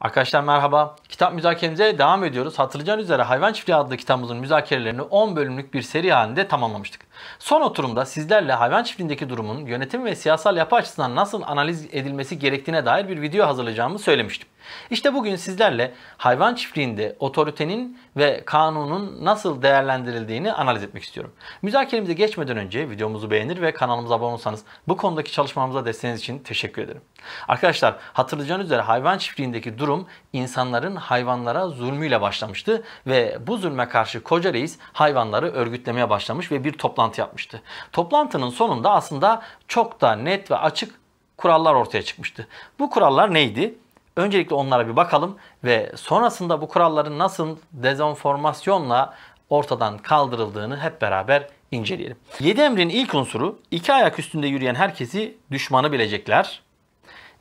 Arkadaşlar merhaba. Kitap müzakeremize devam ediyoruz. Hatırlayacağınız üzere Hayvan Çiftliği adlı kitabımızın müzakerelerini 10 bölümlük bir seri halinde tamamlamıştık. Son oturumda sizlerle hayvan çiftliğindeki durumun yönetim ve siyasal yapı açısından nasıl analiz edilmesi gerektiğine dair bir video hazırlayacağımı söylemiştim. İşte bugün sizlerle hayvan çiftliğinde otoritenin ve kanunun nasıl değerlendirildiğini analiz etmek istiyorum. Müzakeremize geçmeden önce videomuzu beğenir ve kanalımıza abone olsanız bu konudaki çalışmamıza desteğiniz için teşekkür ederim. Arkadaşlar hatırlayacağınız üzere hayvan çiftliğindeki durum insanların hayvanlara zulmüyle başlamıştı ve bu zulme karşı Koca Reis hayvanları örgütlemeye başlamış ve bir toplantı toplantı yapmıştı. Toplantının sonunda aslında çok da net ve açık kurallar ortaya çıkmıştı. Bu kurallar neydi? Öncelikle onlara bir bakalım ve sonrasında bu kuralların nasıl dezenformasyonla ortadan kaldırıldığını hep beraber inceleyelim. 7 emrin ilk unsuru iki ayak üstünde yürüyen herkesi düşmanı bilecekler.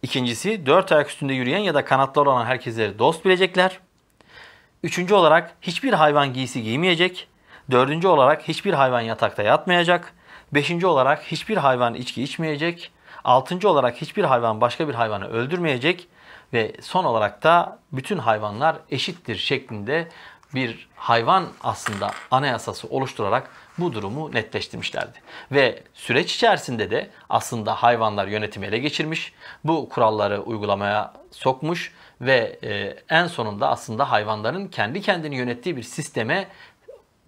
İkincisi dört ayak üstünde yürüyen ya da kanatları olan herkesleri dost bilecekler. Üçüncü olarak hiçbir hayvan giysi giymeyecek. Dördüncü olarak hiçbir hayvan yatakta yatmayacak. Beşinci olarak hiçbir hayvan içki içmeyecek. Altıncı olarak hiçbir hayvan başka bir hayvanı öldürmeyecek. Ve son olarak da bütün hayvanlar eşittir şeklinde bir hayvan aslında anayasası oluşturarak bu durumu netleştirmişlerdi. Ve süreç içerisinde de aslında hayvanlar yönetimi ele geçirmiş, bu kuralları uygulamaya sokmuş ve e, en sonunda aslında hayvanların kendi kendini yönettiği bir sisteme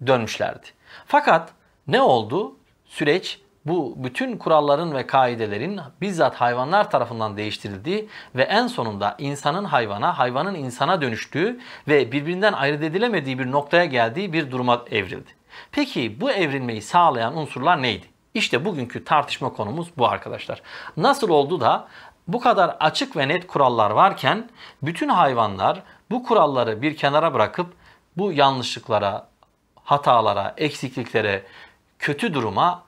dönmüşlerdi. Fakat ne oldu? Süreç bu bütün kuralların ve kaidelerin bizzat hayvanlar tarafından değiştirildiği ve en sonunda insanın hayvana, hayvanın insana dönüştüğü ve birbirinden ayırt edilemediği bir noktaya geldiği bir duruma evrildi. Peki bu evrilmeyi sağlayan unsurlar neydi? İşte bugünkü tartışma konumuz bu arkadaşlar. Nasıl oldu da bu kadar açık ve net kurallar varken bütün hayvanlar bu kuralları bir kenara bırakıp bu yanlışlıklara, hatalara, eksikliklere, kötü duruma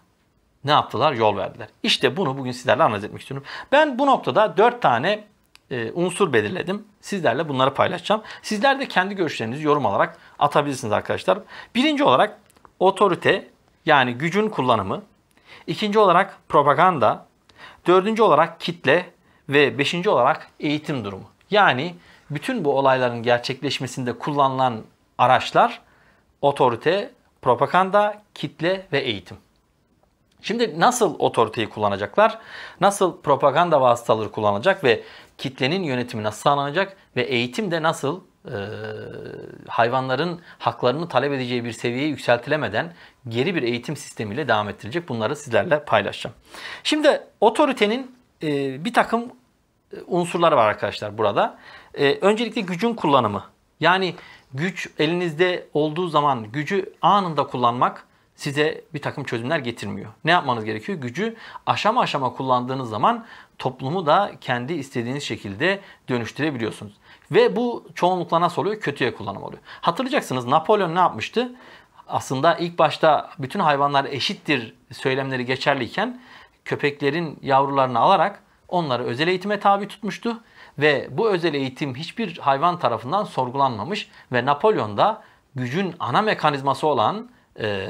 ne yaptılar? Yol verdiler. İşte bunu bugün sizlerle analiz etmek istiyorum. Ben bu noktada dört tane e, unsur belirledim. Sizlerle bunları paylaşacağım. Sizler de kendi görüşlerinizi yorum olarak atabilirsiniz arkadaşlar. Birinci olarak otorite yani gücün kullanımı. İkinci olarak propaganda. Dördüncü olarak kitle ve beşinci olarak eğitim durumu. Yani bütün bu olayların gerçekleşmesinde kullanılan araçlar otorite, propaganda, kitle ve eğitim. Şimdi nasıl otoriteyi kullanacaklar? Nasıl propaganda vasıtaları kullanacak ve kitlenin yönetimi nasıl sağlanacak ve eğitim de nasıl e, hayvanların haklarını talep edeceği bir seviyeye yükseltilemeden geri bir eğitim sistemiyle devam ettirecek Bunları sizlerle paylaşacağım. Şimdi otoritenin e, bir takım unsurları var arkadaşlar burada. E, öncelikle gücün kullanımı. Yani güç elinizde olduğu zaman gücü anında kullanmak size bir takım çözümler getirmiyor. Ne yapmanız gerekiyor? Gücü aşama aşama kullandığınız zaman toplumu da kendi istediğiniz şekilde dönüştürebiliyorsunuz. Ve bu çoğunlukla nasıl oluyor? Kötüye kullanım oluyor. Hatırlayacaksınız Napolyon ne yapmıştı? Aslında ilk başta bütün hayvanlar eşittir söylemleri geçerliyken köpeklerin yavrularını alarak onları özel eğitime tabi tutmuştu ve bu özel eğitim hiçbir hayvan tarafından sorgulanmamış ve Napolyon da gücün ana mekanizması olan e,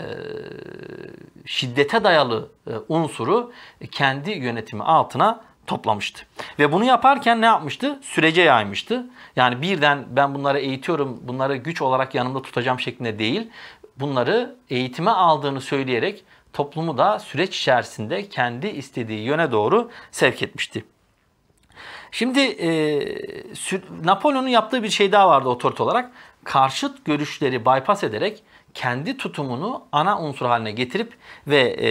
şiddete dayalı e, unsuru kendi yönetimi altına toplamıştı. Ve bunu yaparken ne yapmıştı? Sürece yaymıştı. Yani birden ben bunları eğitiyorum, bunları güç olarak yanımda tutacağım şeklinde değil, bunları eğitime aldığını söyleyerek toplumu da süreç içerisinde kendi istediği yöne doğru sevk etmişti. Şimdi e, Napolyon'un yaptığı bir şey daha vardı otorite olarak. Karşıt görüşleri bypass ederek kendi tutumunu ana unsur haline getirip ve e,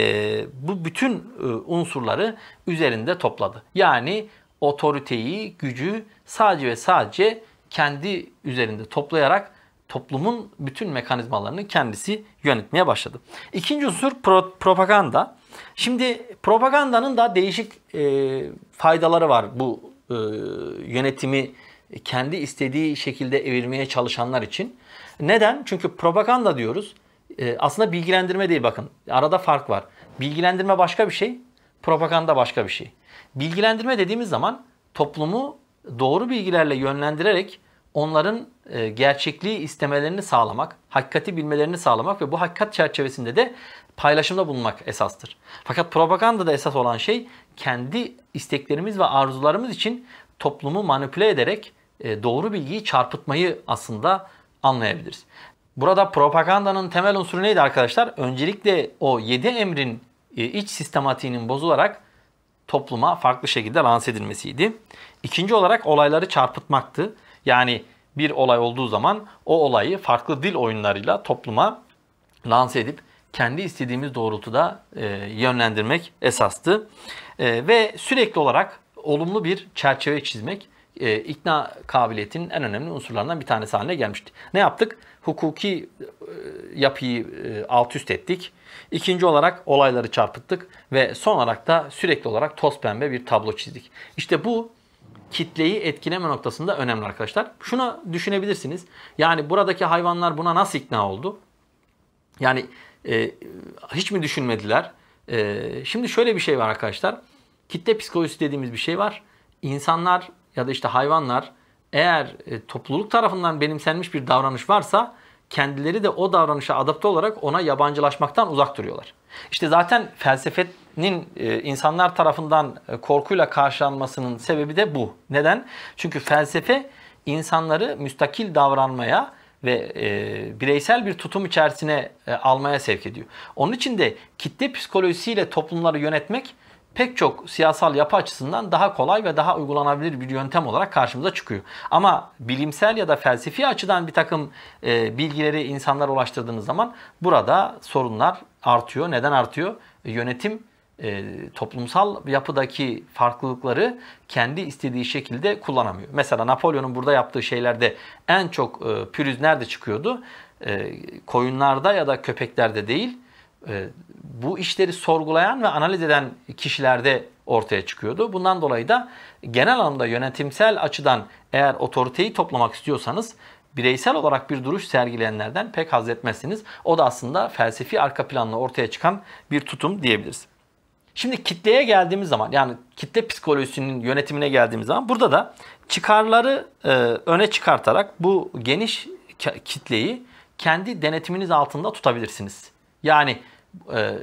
bu bütün e, unsurları üzerinde topladı. Yani otoriteyi, gücü sadece ve sadece kendi üzerinde toplayarak toplumun bütün mekanizmalarını kendisi yönetmeye başladı. İkinci unsur pro- propaganda. Şimdi propagandanın da değişik e, faydaları var bu e, yönetimi kendi istediği şekilde evirmeye çalışanlar için. Neden? Çünkü propaganda diyoruz. E, aslında bilgilendirme değil bakın. Arada fark var. Bilgilendirme başka bir şey, propaganda başka bir şey. Bilgilendirme dediğimiz zaman toplumu doğru bilgilerle yönlendirerek onların e, gerçekliği istemelerini sağlamak, hakikati bilmelerini sağlamak ve bu hakikat çerçevesinde de paylaşımda bulunmak esastır. Fakat propaganda da esas olan şey kendi isteklerimiz ve arzularımız için toplumu manipüle ederek e, doğru bilgiyi çarpıtmayı aslında anlayabiliriz. Burada propagandanın temel unsuru neydi arkadaşlar? Öncelikle o 7 emrin e, iç sistematiğinin bozularak topluma farklı şekilde lanse edilmesiydi. İkinci olarak olayları çarpıtmaktı. Yani bir olay olduğu zaman o olayı farklı dil oyunlarıyla topluma lanse edip kendi istediğimiz doğrultuda e, yönlendirmek esastı. E, ve sürekli olarak olumlu bir çerçeve çizmek e, ikna kabiliyetinin en önemli unsurlarından bir tanesi haline gelmişti. Ne yaptık? Hukuki e, yapıyı e, alt üst ettik. İkinci olarak olayları çarpıttık ve son olarak da sürekli olarak toz pembe bir tablo çizdik. İşte bu kitleyi etkileme noktasında önemli arkadaşlar. Şuna düşünebilirsiniz. Yani buradaki hayvanlar buna nasıl ikna oldu? Yani e, hiç mi düşünmediler? E, şimdi şöyle bir şey var arkadaşlar. Kitle psikolojisi dediğimiz bir şey var. İnsanlar ya da işte hayvanlar eğer e, topluluk tarafından benimsenmiş bir davranış varsa kendileri de o davranışa adapte olarak ona yabancılaşmaktan uzak duruyorlar. İşte zaten felsefe nin e, insanlar tarafından e, korkuyla karşılanmasının sebebi de bu. Neden? Çünkü felsefe insanları müstakil davranmaya ve e, bireysel bir tutum içerisine almaya sevk ediyor. Onun için de kitle psikolojisiyle toplumları yönetmek pek çok siyasal yapı açısından daha kolay ve daha uygulanabilir bir yöntem olarak karşımıza çıkıyor. Ama bilimsel ya da felsefi açıdan bir takım bilgileri insanlara ulaştırdığınız zaman burada sorunlar artıyor. Neden artıyor? yönetim e, toplumsal yapıdaki farklılıkları kendi istediği şekilde kullanamıyor. Mesela Napolyon'un burada yaptığı şeylerde en çok e, pürüz nerede çıkıyordu? E, koyunlarda ya da köpeklerde değil. E, bu işleri sorgulayan ve analiz eden kişilerde ortaya çıkıyordu. Bundan dolayı da genel anlamda yönetimsel açıdan eğer otoriteyi toplamak istiyorsanız bireysel olarak bir duruş sergileyenlerden pek haz etmezsiniz. O da aslında felsefi arka planla ortaya çıkan bir tutum diyebiliriz. Şimdi kitleye geldiğimiz zaman yani kitle psikolojisinin yönetimine geldiğimiz zaman burada da çıkarları e, öne çıkartarak bu geniş kitleyi kendi denetiminiz altında tutabilirsiniz. Yani e,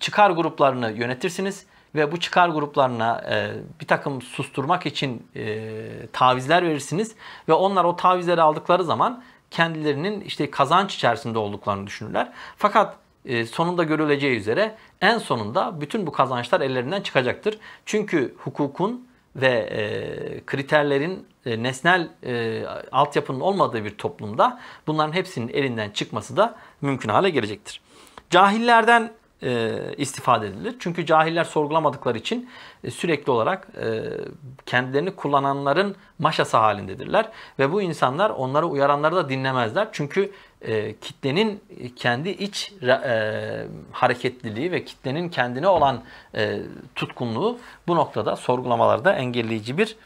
çıkar gruplarını yönetirsiniz ve bu çıkar gruplarına e, bir takım susturmak için e, tavizler verirsiniz ve onlar o tavizleri aldıkları zaman kendilerinin işte kazanç içerisinde olduklarını düşünürler. Fakat e, sonunda görüleceği üzere en sonunda bütün bu kazançlar ellerinden çıkacaktır. Çünkü hukukun ve e, kriterlerin e, nesnel e, altyapının olmadığı bir toplumda bunların hepsinin elinden çıkması da mümkün hale gelecektir. Cahillerden e, istifade edilir. Çünkü cahiller sorgulamadıkları için e, sürekli olarak e, kendilerini kullananların maşası halindedirler. Ve bu insanlar onları uyaranları da dinlemezler. Çünkü e, kitlenin kendi iç e, hareketliliği ve kitlenin kendine olan e, tutkunluğu bu noktada sorgulamalarda engelleyici bir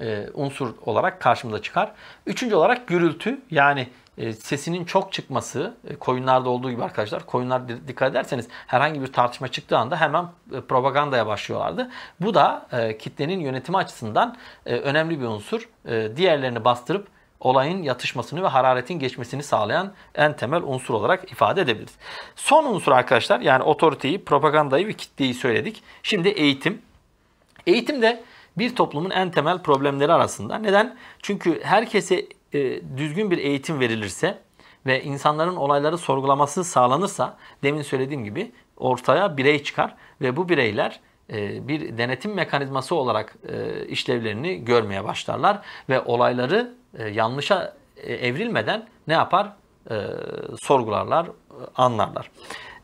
e, unsur olarak karşımıza çıkar. Üçüncü olarak gürültü yani e, sesinin çok çıkması e, koyunlarda olduğu gibi arkadaşlar koyunlar dikkat ederseniz herhangi bir tartışma çıktığı anda hemen e, propagandaya başlıyorlardı. Bu da e, kitlenin yönetimi açısından e, önemli bir unsur. E, diğerlerini bastırıp olayın yatışmasını ve hararetin geçmesini sağlayan en temel unsur olarak ifade edebiliriz. Son unsur arkadaşlar yani otoriteyi, propagandayı ve kitleyi söyledik. Şimdi eğitim. Eğitim de bir toplumun en temel problemleri arasında. Neden? Çünkü herkese e, düzgün bir eğitim verilirse ve insanların olayları sorgulaması sağlanırsa demin söylediğim gibi ortaya birey çıkar ve bu bireyler e, bir denetim mekanizması olarak e, işlevlerini görmeye başlarlar ve olayları e, yanlışa e, evrilmeden ne yapar? E, sorgularlar, anlarlar.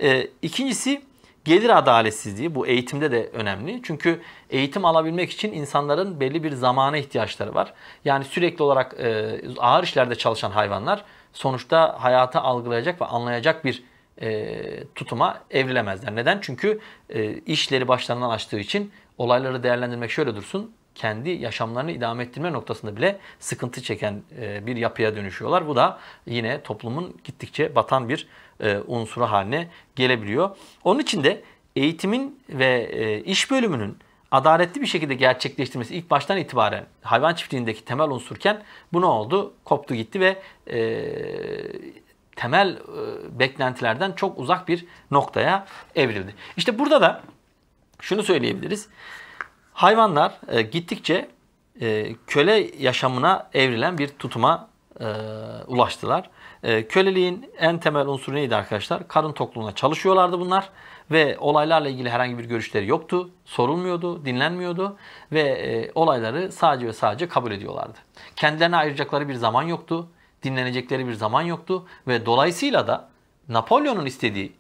E, ikincisi gelir adaletsizliği. Bu eğitimde de önemli. Çünkü eğitim alabilmek için insanların belli bir zamana ihtiyaçları var. Yani sürekli olarak e, ağır işlerde çalışan hayvanlar sonuçta hayatı algılayacak ve anlayacak bir e, tutuma evrilemezler. Neden? Çünkü e, işleri başlarından açtığı için olayları değerlendirmek şöyle dursun kendi yaşamlarını idame ettirme noktasında bile sıkıntı çeken e, bir yapıya dönüşüyorlar. Bu da yine toplumun gittikçe batan bir e, unsuru haline gelebiliyor. Onun için de eğitimin ve e, iş bölümünün adaletli bir şekilde gerçekleştirmesi ilk baştan itibaren hayvan çiftliğindeki temel unsurken bu ne oldu? Koptu gitti ve e, temel e, beklentilerden çok uzak bir noktaya evrildi. İşte burada da şunu söyleyebiliriz. Hayvanlar e, gittikçe e, köle yaşamına evrilen bir tutuma e, ulaştılar. E, köleliğin en temel unsuru neydi arkadaşlar? Karın tokluğuna çalışıyorlardı bunlar ve olaylarla ilgili herhangi bir görüşleri yoktu. Sorulmuyordu, dinlenmiyordu ve e, olayları sadece ve sadece kabul ediyorlardı. Kendilerine ayıracakları bir zaman yoktu, dinlenecekleri bir zaman yoktu ve dolayısıyla da Napolyon'un istediği,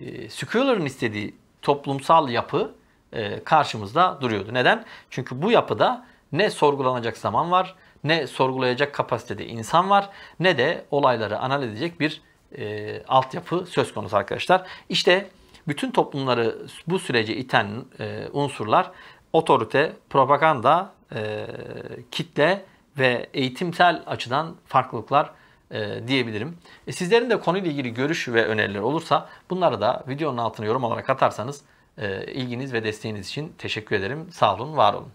e, Schuyller'ın istediği toplumsal yapı e, karşımızda duruyordu. Neden? Çünkü bu yapıda ne sorgulanacak zaman var, ne sorgulayacak kapasitede insan var, ne de olayları analiz edecek bir e, altyapı söz konusu arkadaşlar. İşte bütün toplumları bu sürece iten e, unsurlar otorite, propaganda, e, kitle ve eğitimsel açıdan farklılıklar e, diyebilirim. E, sizlerin de konuyla ilgili görüş ve öneriler olursa bunları da videonun altına yorum olarak atarsanız ee, ilginiz ve desteğiniz için teşekkür ederim. Sağ olun, var olun.